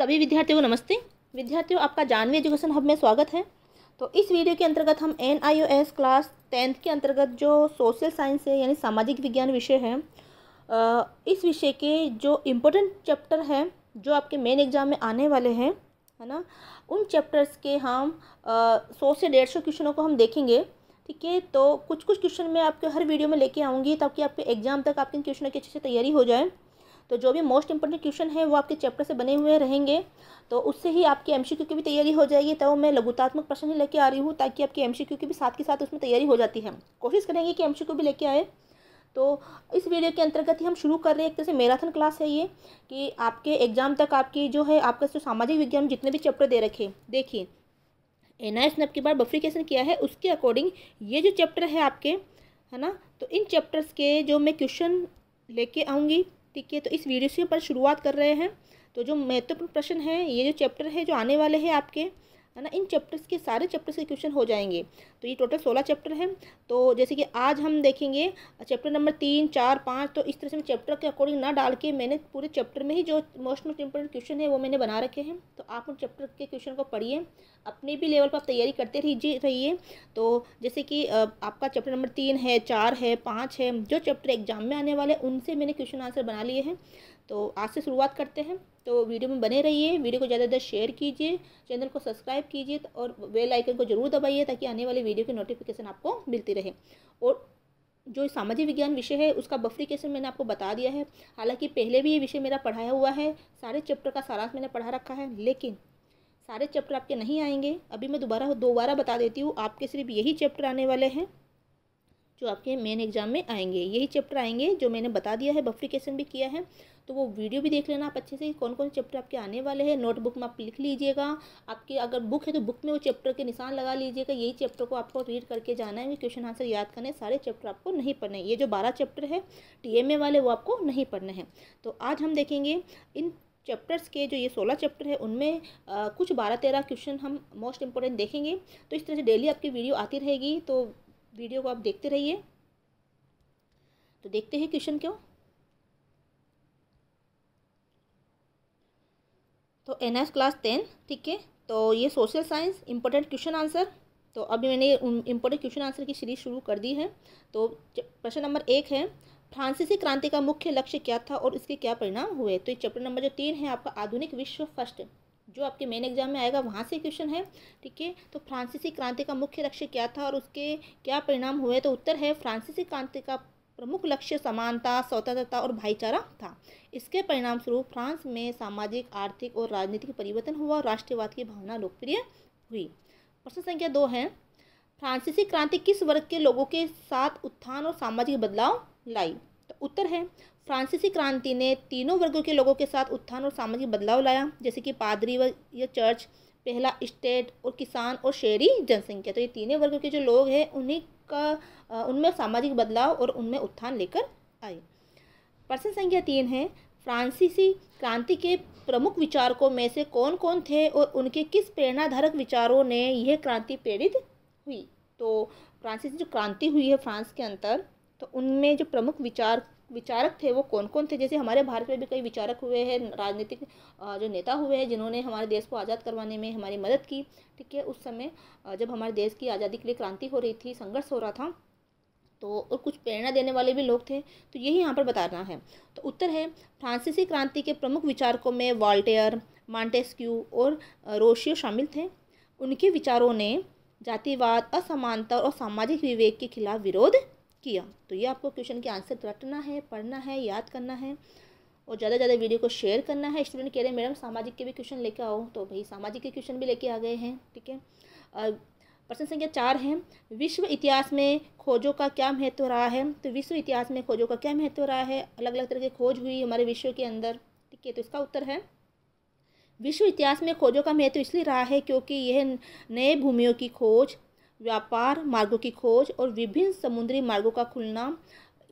सभी विद्यार्थियों को नमस्ते विद्यार्थियों आपका जानवी एजुकेशन हब में स्वागत है तो इस वीडियो के अंतर्गत हम N I O S class tenth के अंतर्गत जो सोशल साइंस है यानी सामाजिक विज्ञान विषय है इस विषय के जो इम्पोर्टेंट चैप्टर हैं जो आपके मेन एग्जाम में आने वाले हैं है ना उन चैप्टर्स के हम सौ से डेढ़ सौ क्वेश्चनों को हम देखेंगे ठीक है तो कुछ कुछ क्वेश्चन मैं आपके हर वीडियो में लेके आऊँगी ताकि आपके एग्जाम तक आपके क्वेश्चनों की अच्छे से तैयारी हो जाए तो जो भी मोस्ट इंपॉर्टेंट क्वेश्चन है वो आपके चैप्टर से बने हुए रहेंगे तो उससे ही आपकी एम की भी तैयारी हो जाएगी तो मैं लघुतात्मक प्रश्न ही लेके आ रही हूँ ताकि आपकी एम की भी साथ के साथ उसमें तैयारी हो जाती है कोशिश करेंगे कि एम भी लेके आए तो इस वीडियो के अंतर्गत ही हम शुरू कर रहे हैं एक तरह से मैराथन क्लास है ये कि आपके एग्ज़ाम तक आपकी जो है आपका जो सामाजिक विज्ञान जितने भी चैप्टर दे रखे देखिए एन आई ने के बाद बफ्रिकेशन किया है उसके अकॉर्डिंग ये जो चैप्टर है आपके है ना तो इन चैप्टर्स के जो मैं क्वेश्चन लेके आऊँगी ठीक है तो इस वीडियो से पर शुरुआत कर रहे हैं तो जो महत्वपूर्ण प्रश्न है ये जो चैप्टर है जो आने वाले हैं आपके है ना इन चैप्टर्स के सारे चैप्टर्स के क्वेश्चन हो जाएंगे तो ये टोटल सोलह चैप्टर हैं तो जैसे कि आज हम देखेंगे चैप्टर नंबर तीन चार पाँच तो इस तरह से चैप्टर के अकॉर्डिंग ना डाल के मैंने पूरे चैप्टर में ही जो मोस्ट मोस्ट इंपॉर्टेंट क्वेश्चन है वो मैंने बना रखे हैं तो आप उन चैप्टर के क्वेश्चन को पढ़िए अपने भी लेवल पर आप तैयारी करते रहिए रहिए तो जैसे कि आपका चैप्टर नंबर तीन है चार है पाँच है जो चैप्टर एग्जाम में आने वाले उनसे मैंने क्वेश्चन आंसर बना लिए हैं तो आज से शुरुआत करते हैं तो वीडियो में बने रहिए वीडियो को ज़्यादा से ज़्यादा शेयर कीजिए चैनल को सब्सक्राइब कीजिए और बेल आइकन को जरूर दबाइए ताकि आने वाले वीडियो की नोटिफिकेशन आपको मिलती रहे और जो सामाजिक विज्ञान विषय है उसका बफ्रिकेशन मैंने आपको बता दिया है हालांकि पहले भी ये विषय मेरा पढ़ाया हुआ है सारे चैप्टर का सारांश मैंने पढ़ा रखा है लेकिन सारे चैप्टर आपके नहीं आएंगे अभी मैं दोबारा दोबारा बता देती हूँ आपके सिर्फ यही चैप्टर आने वाले हैं जो आपके मेन एग्जाम में आएंगे यही चैप्टर आएंगे जो मैंने बता दिया है बफ्रिकेशन भी किया है तो वो वीडियो भी देख लेना आप अच्छे से कौन कौन से चैप्टर आपके आने वाले हैं नोटबुक में आप लिख लीजिएगा आपकी अगर बुक है तो बुक में वो चैप्टर के निशान लगा लीजिएगा यही चैप्टर को आपको रीड करके जाना है क्वेश्चन आंसर याद करने सारे चैप्टर आपको नहीं पढ़ने ये जो बारह चैप्टर है टी वाले वो आपको नहीं पढ़ने हैं तो आज हम देखेंगे इन चैप्टर्स के जो ये सोलह चैप्टर है उनमें आ, कुछ बारह तेरह क्वेश्चन हम मोस्ट इंपॉर्टेंट देखेंगे तो इस तरह से डेली आपकी वीडियो आती रहेगी तो वीडियो को आप देखते रहिए तो देखते हैं क्वेश्चन क्यों तो एन एस क्लास टेन ठीक है तो ये social science important question answer तो अभी मैंने इम्पोर्टेंट क्वेश्चन आंसर की सीरीज शुरू कर दी है तो प्रश्न नंबर एक है फ्रांसीसी क्रांति का मुख्य लक्ष्य क्या था और इसके क्या परिणाम हुए तो ये चैप्टर नंबर जो तीन है आपका आधुनिक विश्व फर्स्ट जो आपके मेन एग्जाम में आएगा वहाँ से क्वेश्चन है ठीक है तो फ्रांसीसी क्रांति e. का मुख्य लक्ष्य क्या था और उसके क्या परिणाम हुए तो उत्तर है फ्रांसीसी क्रांति e. का प्रमुख लक्ष्य समानता स्वतंत्रता और भाईचारा था इसके परिणाम स्वरूप फ्रांस में सामाजिक आर्थिक और राजनीतिक परिवर्तन हुआ और राष्ट्रवाद की भावना लोकप्रिय हुई प्रश्न संख्या दो है फ्रांसीसी क्रांति e. किस वर्ग के लोगों के साथ उत्थान और सामाजिक बदलाव लाई तो उत्तर है फ्रांसीसी क्रांति ने तीनों वर्गों के लोगों के साथ उत्थान और सामाजिक बदलाव लाया जैसे कि पादरी व या चर्च पहला स्टेट और किसान और शहरी जनसंख्या तो ये तीनों वर्गों के जो लोग हैं उन्हीं का उनमें सामाजिक बदलाव और उनमें उत्थान लेकर आए प्रश्न संख्या तीन है फ्रांसीसी क्रांति के प्रमुख विचारकों में से कौन कौन थे और उनके किस प्रेरणाधारक विचारों ने यह क्रांति प्रेरित हुई तो फ्रांसीसी जो क्रांति हुई है फ्रांस के अंतर तो उनमें जो प्रमुख विचार विचारक थे वो कौन कौन थे जैसे हमारे भारत में भी कई विचारक हुए हैं राजनीतिक जो नेता हुए हैं जिन्होंने हमारे देश को आज़ाद करवाने में हमारी मदद की ठीक है उस समय जब हमारे देश की आज़ादी के लिए क्रांति हो रही थी संघर्ष हो रहा था तो और कुछ प्रेरणा देने वाले भी लोग थे तो यही यहाँ पर बताना है तो उत्तर है फ्रांसीसी क्रांति के प्रमुख विचारकों में वॉल्टेयर मांटेस्क्यू और रोशियो शामिल थे उनके विचारों ने जातिवाद असमानता और सामाजिक विवेक के खिलाफ विरोध किया तो ये आपको क्वेश्चन के आंसर रटना है पढ़ना है याद करना है और ज़्यादा से ज़्यादा वीडियो को शेयर करना है स्टूडेंट कह रहे हैं मैडम सामाजिक के भी क्वेश्चन लेके आओ तो भाई सामाजिक के क्वेश्चन भी लेके आ गए हैं ठीक है प्रश्न संख्या चार है विश्व इतिहास में खोजों का क्या महत्व रहा है तो विश्व इतिहास में खोजों का क्या महत्व रहा है अलग अलग तरह की खोज हुई हमारे विश्व के अंदर ठीक है तो इसका उत्तर है विश्व इतिहास में खोजों का महत्व इसलिए रहा है क्योंकि यह नए भूमियों की खोज व्यापार मार्गों की खोज और विभिन्न समुद्री मार्गों का खुलना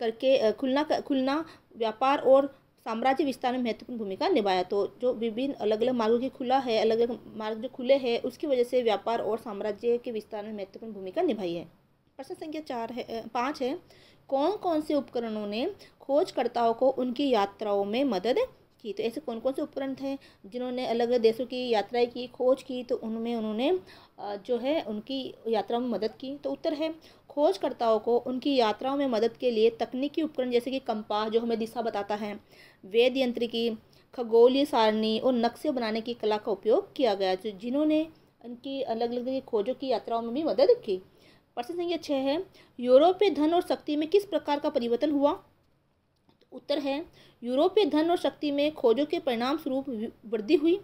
करके खुलना खुलना व्यापार और साम्राज्य विस्तार में महत्वपूर्ण भूमिका निभाया तो जो विभिन्न अलग अलग मार्गों की खुला है अलग अलग मार्ग जो खुले हैं उसकी वजह से व्यापार और साम्राज्य के विस्तार में महत्वपूर्ण भूमिका निभाई है प्रश्न संख्या चार है पाँच है कौन कौन से उपकरणों ने खोजकर्ताओं को उनकी यात्राओं में मदद की तो ऐसे कौन कौन से उपकरण थे जिन्होंने अलग अलग देशों की यात्राएं की खोज की तो उनमें उन्होंने जो है उनकी यात्रा में मदद की तो उत्तर है खोजकर्ताओं को उनकी यात्राओं में मदद के लिए तकनीकी उपकरण जैसे कि कंपास जो हमें दिशा बताता है वेद यंत्रिकी खगोलीय सारणी और नक्शे बनाने की कला का उपयोग किया गया जो जिन्होंने उनकी अलग अलग खोजों की यात्राओं में भी मदद की प्रश्न संख्या छः है यूरोप में धन और शक्ति में किस प्रकार का परिवर्तन हुआ उत्तर है यूरोपीय धन और शक्ति में खोजों के परिणाम स्वरूप वृद्धि हुई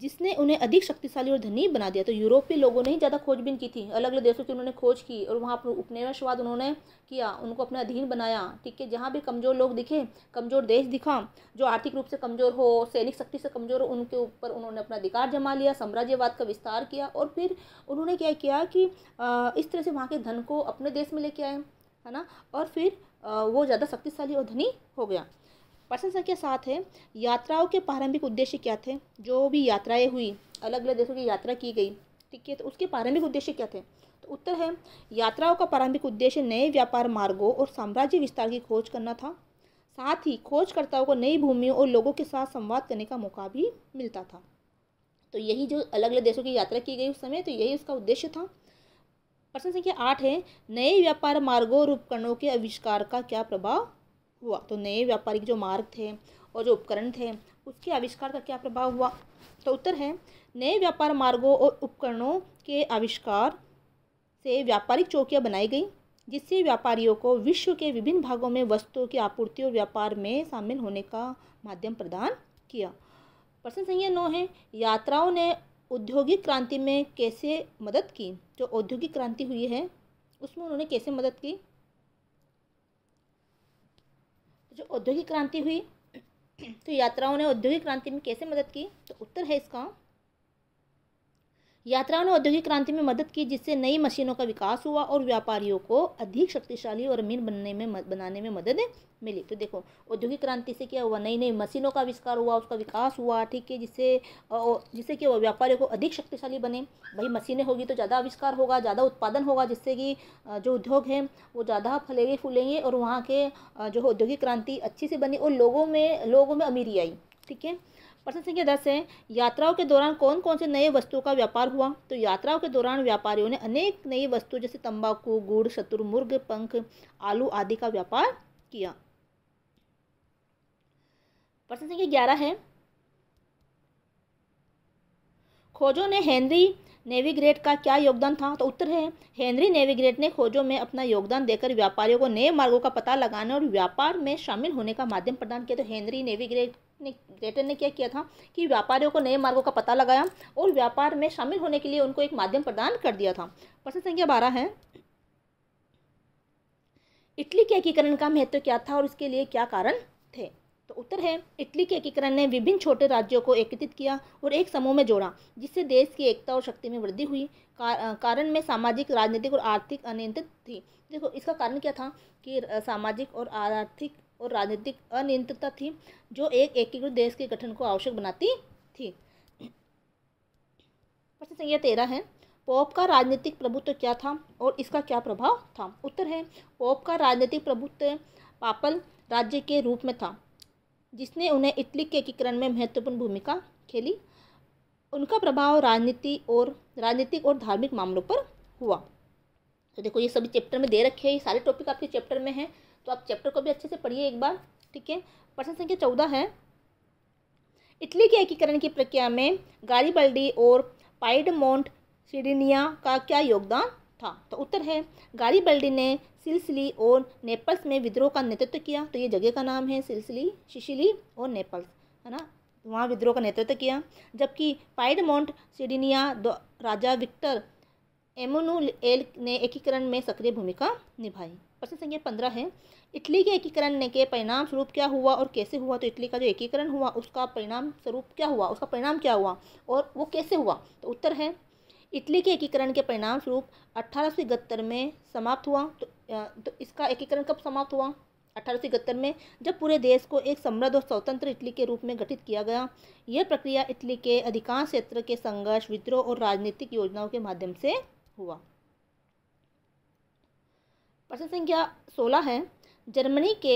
जिसने उन्हें अधिक शक्तिशाली और धनी बना दिया तो यूरोपीय लोगों ने ही ज़्यादा खोजबीन की थी अलग अलग देशों की उन्होंने खोज की और वहाँ पर उपनिवेशवाद उन्होंने किया उनको अपने अधीन बनाया ठीक है जहाँ भी कमज़ोर लोग दिखे कमज़ोर देश दिखा जो आर्थिक रूप से कमज़ोर हो सैनिक शक्ति से कमज़ोर हो उनके ऊपर उन्होंने अपना अधिकार जमा लिया साम्राज्यवाद का विस्तार किया और फिर उन्होंने क्या किया कि इस तरह से वहाँ के धन को अपने देश में लेके आए है ना और फिर वो ज़्यादा शक्तिशाली और धनी हो गया प्रश्न संख्या सात है यात्राओं के प्रारंभिक उद्देश्य क्या थे जो भी यात्राएं हुई अलग अलग देशों की यात्रा की गई ठीक है तो उसके प्रारंभिक उद्देश्य क्या थे तो उत्तर है यात्राओं का प्रारंभिक उद्देश्य नए व्यापार मार्गों और साम्राज्य विस्तार की खोज करना था साथ ही खोजकर्ताओं को नई भूमियों और लोगों के साथ संवाद करने का मौका भी मिलता था तो यही जो अलग अलग देशों की यात्रा की गई उस समय तो यही उसका उद्देश्य था प्रश्न संख्या आठ है नए व्यापार मार्गों और उपकरणों के आविष्कार का क्या प्रभाव हुआ तो नए व्यापारिक जो मार्ग थे और जो उपकरण थे उसके आविष्कार का क्या प्रभाव हुआ तो उत्तर है नए व्यापार मार्गों और उपकरणों के आविष्कार से व्यापारिक चौकियाँ बनाई गई जिससे व्यापारियों को विश्व के विभिन्न भागों में वस्तुओं की आपूर्ति और व्यापार में शामिल होने का माध्यम प्रदान किया प्रश्न संख्या नौ है यात्राओं ने औद्योगिक क्रांति में कैसे मदद की जो औद्योगिक क्रांति हुई है उसमें उन्होंने कैसे मदद की जो औद्योगिक क्रांति हुई तो यात्राओं ने औद्योगिक क्रांति में कैसे मदद की तो उत्तर है इसका यात्राओं ने औद्योगिक क्रांति में मदद की जिससे नई मशीनों का विकास हुआ और व्यापारियों को अधिक शक्तिशाली और अमीर बनने में बनाने में मदद मिली तो देखो औद्योगिक क्रांति से क्या हुआ नई नई मशीनों का आविष्कार हुआ उसका विकास हुआ ठीक है जिससे जिससे कि हुआ व्यापारियों को अधिक शक्तिशाली बने भाई मशीनें होगी तो ज़्यादा आविष्कार होगा ज़्यादा उत्पादन होगा जिससे कि जो उद्योग हैं वो ज़्यादा फलेंगे फूलेंगे और वहाँ के जो औद्योगिक क्रांति अच्छी से बनी और लोगों में लोगों में अमीरी आई ठीक है प्रश्न संख्या दस है यात्राओं के दौरान कौन कौन से नए वस्तुओं का व्यापार हुआ तो यात्राओं के दौरान व्यापारियों ने अनेक नई वस्तु जैसे तंबाकू गुड़ शत्रुमुर्ग पंख आलू आदि का व्यापार किया प्रश्न संख्या ग्यारह है खोजों ने हेनरी नेविग्रेट का क्या योगदान था तो उत्तर है हेनरी नेविग्रेट ने खोजों में अपना योगदान देकर व्यापारियों को नए मार्गों का पता लगाने और व्यापार में शामिल होने का माध्यम प्रदान किया तो हेनरी नेविग्रेट ने ब्रिटेन ने क्या किया था कि व्यापारियों को नए मार्गों का पता लगाया और व्यापार में शामिल होने के लिए उनको एक माध्यम प्रदान कर दिया था प्रश्न संख्या बारह है इटली के एकीकरण का महत्व क्या था और इसके लिए क्या कारण थे तो उत्तर है इटली के एकीकरण ने विभिन्न छोटे राज्यों को एकत्रित किया और एक समूह में जोड़ा जिससे देश की एकता और शक्ति में वृद्धि हुई का, कारण में सामाजिक राजनीतिक और आर्थिक अनियंत्रित थी देखो इसका कारण क्या था कि सामाजिक और आर्थिक और राजनीतिक अनियंत्रता थी जो एक एकीकृत देश के गठन को आवश्यक बनाती थी प्रश्न संख्या तेरह है पोप का राजनीतिक प्रभुत्व क्या था और इसका क्या प्रभाव था उत्तर है पोप का राजनीतिक प्रभुत्व पापल राज्य के रूप में था जिसने उन्हें इटली के एकीकरण में महत्वपूर्ण भूमिका खेली उनका प्रभाव राजनीति और राजनीतिक और धार्मिक मामलों पर हुआ तो देखो ये सभी चैप्टर में दे रखे हैं ये सारे टॉपिक आपके चैप्टर में हैं तो आप चैप्टर को भी अच्छे से पढ़िए एक बार ठीक है प्रश्न संख्या चौदह है इटली के एकीकरण की प्रक्रिया में गारीबल्डी और पाइडमोंट सिडिनिया का क्या योगदान था तो उत्तर है गारीबल्डी ने सिलसिली और नेपल्स में विद्रोह का नेतृत्व किया तो ये जगह का नाम है सिलसिली शिशिली और नेपल्स है ना वहाँ विद्रोह का नेतृत्व किया जबकि पाइडमोंट सिडिनिया राजा विक्टर एल ने एकीकरण में सक्रिय भूमिका निभाई प्रश्न संख्या पंद्रह है इटली के एकीकरण के परिणाम स्वरूप क्या हुआ और कैसे हुआ तो इटली का जो एकीकरण हुआ उसका परिणाम स्वरूप क्या हुआ उसका परिणाम क्या हुआ और वो कैसे हुआ तो उत्तर है इटली के एकीकरण के परिणाम स्वरूप अठारह में समाप्त हुआ तो, तो इसका एकीकरण कब समाप्त हुआ अठारह में जब पूरे देश को एक समृद्ध और स्वतंत्र इटली के रूप में गठित किया गया यह प्रक्रिया इटली के अधिकांश क्षेत्र के संघर्ष विद्रोह और राजनीतिक योजनाओं के माध्यम से हुआ प्रश्न संख्या सोलह है जर्मनी के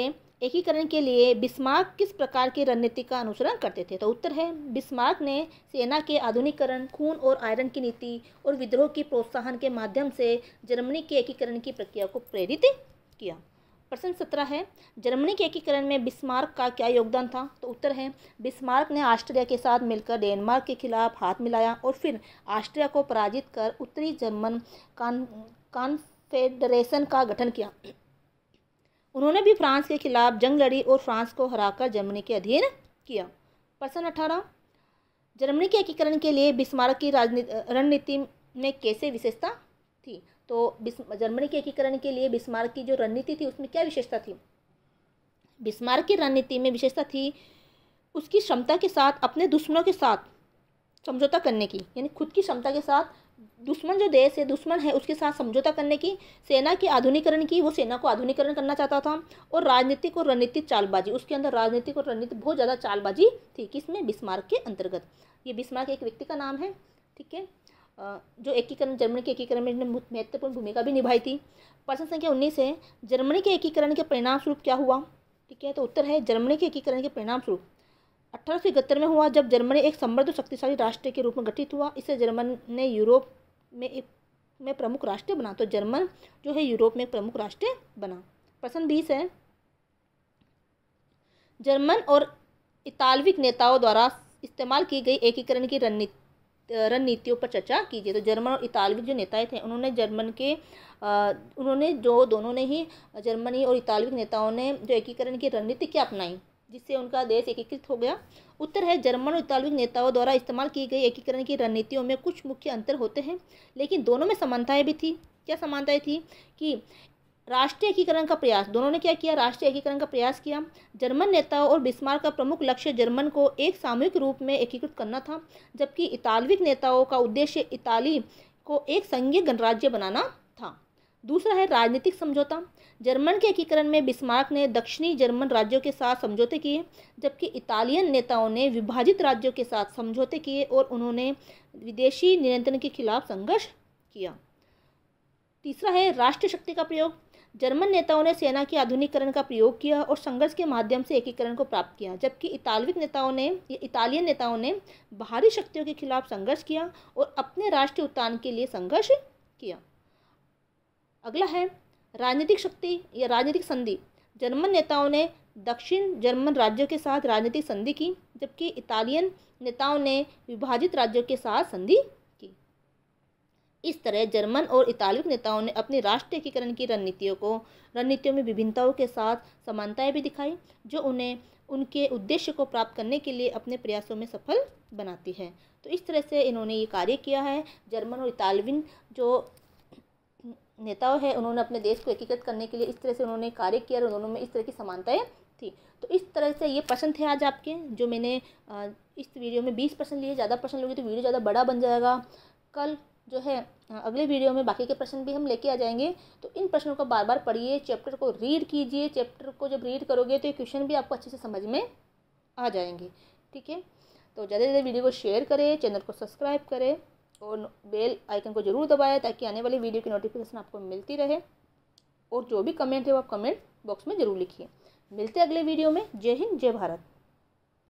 एकीकरण के लिए बिस्मार्क किस प्रकार की रणनीति का अनुसरण करते थे तो उत्तर है बिस्मार्क ने सेना के आधुनिकरण खून और आयरन की नीति और विद्रोह की प्रोत्साहन के माध्यम से जर्मनी के एकीकरण की प्रक्रिया को प्रेरित किया प्रश्न सत्रह है जर्मनी के एकीकरण में बिस्मार्क का क्या योगदान था तो उत्तर है बिस्मार्क ने ऑस्ट्रिया के साथ मिलकर डेनमार्क के खिलाफ हाथ मिलाया और फिर ऑस्ट्रिया को पराजित कर उत्तरी जर्मन कान कान फेडरेशन का गठन किया उन्होंने भी फ्रांस के खिलाफ जंग लड़ी और फ्रांस को हराकर जर्मनी के अधीन किया प्रश्न अठारह जर्मनी के एकीकरण के लिए बिस्मारक की राजनीति रणनीति में कैसे विशेषता थी तो जर्मनी के एकीकरण के लिए बिस्मारक की जो रणनीति थी उसमें क्या विशेषता थी बिस्मारक की रणनीति में विशेषता थी उसकी क्षमता के साथ अपने दुश्मनों के साथ समझौता करने की यानी खुद की क्षमता के साथ दुश्मन जो देश है दुश्मन है उसके साथ समझौता करने की सेना के आधुनिकरण की वो सेना को आधुनिकरण करना चाहता था और राजनीतिक और रणनीतिक चालबाजी उसके अंदर राजनीतिक और रणनीति बहुत ज़्यादा चालबाजी थी किसमें बिस्मार्क के अंतर्गत ये बिस्मार्क एक व्यक्ति का नाम है ठीक है जो एकीकरण जर्मनी के एकीकरण में महत्वपूर्ण भूमिका भी निभाई थी प्रश्न संख्या उन्नीस है जर्मनी के एकीकरण के परिणाम स्वरूप क्या हुआ ठीक है तो उत्तर है जर्मनी के एकीकरण के परिणाम स्वरूप अठारह में हुआ जब जर्मनी एक समृद्ध शक्तिशाली राष्ट्र के रूप में गठित हुआ इसे जर्मन ने यूरोप में एक में प्रमुख राष्ट्र बना तो जर्मन जो है यूरोप में एक प्रमुख राष्ट्र बना प्रश्न बीस है जर्मन और इतालविक नेताओं द्वारा इस्तेमाल की गई एकीकरण की रणनीति रणनीतियों पर चर्चा कीजिए तो जर्मन और इतालविक जो नेताएं थे उन्होंने जर्मन के उन्होंने जो दोनों ने ही जर्मनी और इतालविक नेताओं ने जो एकीकरण की रणनीति क्या अपनाई जिससे उनका देश एकीकृत हो गया उत्तर है जर्मन और इतालवी नेताओं द्वारा इस्तेमाल की गई एकीकरण की रणनीतियों में कुछ मुख्य अंतर होते हैं लेकिन दोनों में समानताएं भी थी क्या समानताएं थी कि राष्ट्रीय एकीकरण का प्रयास दोनों ने क्या किया राष्ट्रीय एकीकरण का प्रयास किया जर्मन नेताओं और बिस्मार का प्रमुख लक्ष्य जर्मन को एक सामूहिक रूप में एकीकृत करना था जबकि इतालविक नेताओं का उद्देश्य इताली को एक संघीय गणराज्य बनाना था दूसरा है राजनीतिक समझौता जर्मन के एकीकरण में बिस्मार्क ने दक्षिणी जर्मन राज्यों के साथ समझौते किए जबकि इटालियन नेताओं ने विभाजित राज्यों के साथ समझौते किए और उन्होंने विदेशी नियंत्रण के खिलाफ संघर्ष किया तीसरा है राष्ट्र शक्ति का प्रयोग जर्मन नेताओं ने सेना के आधुनिकीकरण का प्रयोग किया और संघर्ष के माध्यम से एकीकरण को प्राप्त किया जबकि इतालविक नेताओं ने इटालियन नेताओं ने बाहरी शक्तियों के खिलाफ संघर्ष किया और अपने राष्ट्रीय उत्थान के लिए संघर्ष किया अगला है राजनीतिक शक्ति या राजनीतिक संधि जर्मन नेताओं ने दक्षिण जर्मन राज्यों के साथ राजनीतिक संधि की जबकि इतालियन नेताओं ने विभाजित राज्यों के साथ संधि की इस तरह जर्मन और इतालवी नेताओं ने अपनी राष्ट्र एकीकरण की रणनीतियों को रणनीतियों में विभिन्नताओं के साथ समानताएं भी दिखाई जो उन्हें उनके उद्देश्य को प्राप्त करने के लिए अपने प्रयासों में सफल बनाती है तो इस तरह से इन्होंने ये कार्य किया है जर्मन और इतालविन जो नेताओं हैं उन्होंने अपने देश को एकीकृत करने के लिए इस तरह से उन्होंने कार्य किया और दोनों में इस तरह की समानताएँ थी तो इस तरह से ये प्रश्न थे आज आपके जो मैंने इस वीडियो में बीस प्रश्न लिए ज़्यादा प्रश्न लोगे तो वीडियो ज़्यादा बड़ा बन जाएगा कल जो है अगले वीडियो में बाकी के प्रश्न भी हम लेके आ जाएंगे तो इन प्रश्नों को बार बार पढ़िए चैप्टर को रीड कीजिए चैप्टर को जब रीड करोगे तो ये क्वेश्चन भी आपको अच्छे से समझ में आ जाएंगे ठीक है तो ज़्यादा से ज़्यादा वीडियो को शेयर करें चैनल को सब्सक्राइब करें और तो बेल आइकन को ज़रूर दबाया ताकि आने वाली वीडियो की नोटिफिकेशन आपको मिलती रहे और जो भी कमेंट है वो आप कमेंट बॉक्स में ज़रूर लिखिए मिलते हैं अगले वीडियो में जय हिंद जय भारत